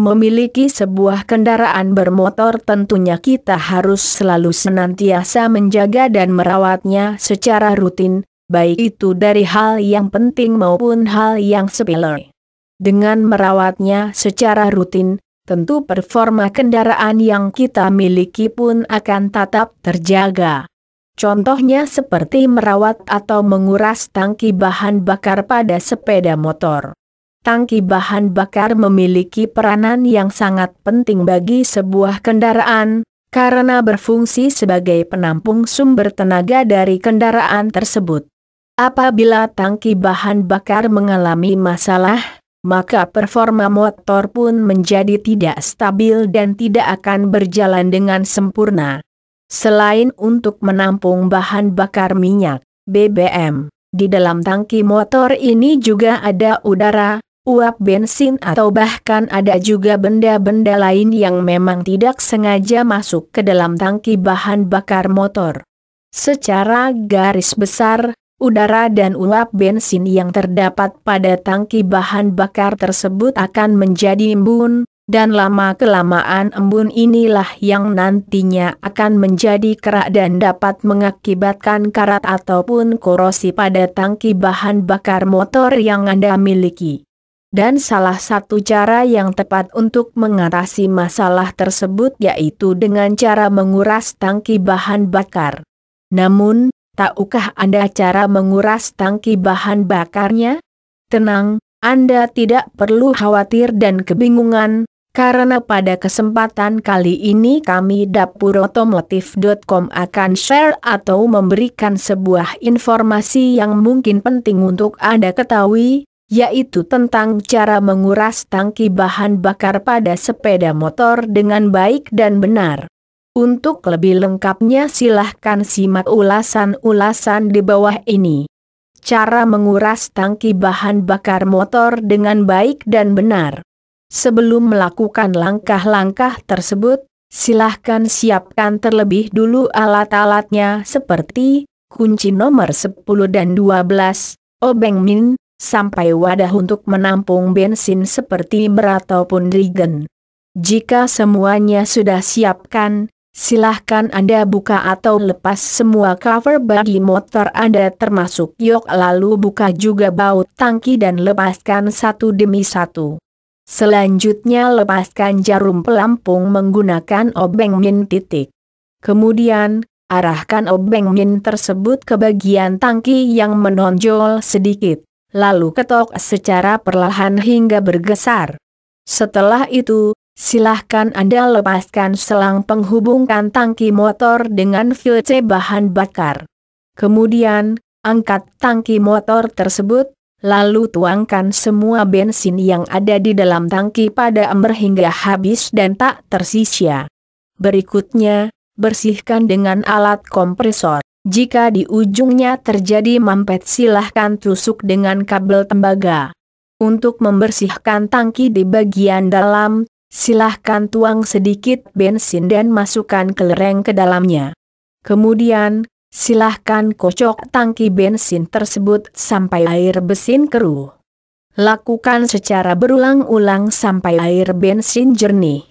memiliki sebuah kendaraan bermotor tentunya kita harus selalu senantiasa menjaga dan merawatnya secara rutin, baik itu dari hal yang penting maupun hal yang sepele. Dengan merawatnya secara rutin, tentu performa kendaraan yang kita miliki pun akan tetap terjaga. Contohnya seperti merawat atau menguras tangki bahan bakar pada sepeda motor tangki bahan bakar memiliki peranan yang sangat penting bagi sebuah kendaraan, karena berfungsi sebagai penampung sumber tenaga dari kendaraan tersebut. Apabila tangki bahan bakar mengalami masalah, maka performa motor pun menjadi tidak stabil dan tidak akan berjalan dengan sempurna. Selain untuk menampung bahan bakar minyak, BBM, di dalam tangki motor ini juga ada udara, uap bensin atau bahkan ada juga benda-benda lain yang memang tidak sengaja masuk ke dalam tangki bahan bakar motor. Secara garis besar, udara dan uap bensin yang terdapat pada tangki bahan bakar tersebut akan menjadi embun, dan lama-kelamaan embun inilah yang nantinya akan menjadi kerak dan dapat mengakibatkan karat ataupun korosi pada tangki bahan bakar motor yang Anda miliki. Dan salah satu cara yang tepat untuk mengatasi masalah tersebut yaitu dengan cara menguras tangki bahan bakar. Namun, tahukah Anda cara menguras tangki bahan bakarnya? Tenang, Anda tidak perlu khawatir dan kebingungan, karena pada kesempatan kali ini kami dapurotomotif.com akan share atau memberikan sebuah informasi yang mungkin penting untuk Anda ketahui, yaitu tentang cara menguras tangki bahan bakar pada sepeda motor dengan baik dan benar. Untuk lebih lengkapnya silahkan simak ulasan-ulasan di bawah ini. Cara menguras tangki bahan bakar motor dengan baik dan benar. Sebelum melakukan langkah-langkah tersebut, silahkan siapkan terlebih dulu alat-alatnya seperti kunci nomor 10 dan 12, obeng min, sampai wadah untuk menampung bensin seperti ber ataupun regen. Jika semuanya sudah siapkan, silahkan Anda buka atau lepas semua cover bagi motor Anda termasuk yok lalu buka juga baut tangki dan lepaskan satu demi satu. Selanjutnya lepaskan jarum pelampung menggunakan obeng min titik. Kemudian, arahkan obeng min tersebut ke bagian tangki yang menonjol sedikit lalu ketok secara perlahan hingga bergesar. Setelah itu, silahkan Anda lepaskan selang penghubungkan tangki motor dengan filce bahan bakar. Kemudian, angkat tangki motor tersebut, lalu tuangkan semua bensin yang ada di dalam tangki pada ember hingga habis dan tak tersisa. Berikutnya, bersihkan dengan alat kompresor. Jika di ujungnya terjadi mampet silahkan tusuk dengan kabel tembaga. Untuk membersihkan tangki di bagian dalam, silahkan tuang sedikit bensin dan masukkan kelereng ke dalamnya. Kemudian, silahkan kocok tangki bensin tersebut sampai air bensin keruh. Lakukan secara berulang-ulang sampai air bensin jernih.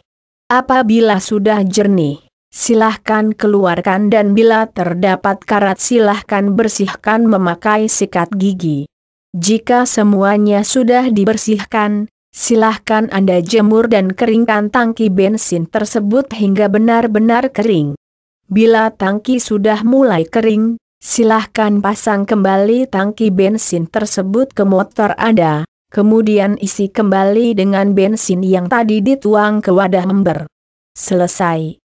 Apabila sudah jernih, silahkan keluarkan dan bila terdapat karat silahkan bersihkan memakai sikat gigi. Jika semuanya sudah dibersihkan, silahkan Anda jemur dan keringkan tangki bensin tersebut hingga benar-benar kering. Bila tangki sudah mulai kering, silahkan pasang kembali tangki bensin tersebut ke motor Anda, kemudian isi kembali dengan bensin yang tadi dituang ke wadah ember. Selesai.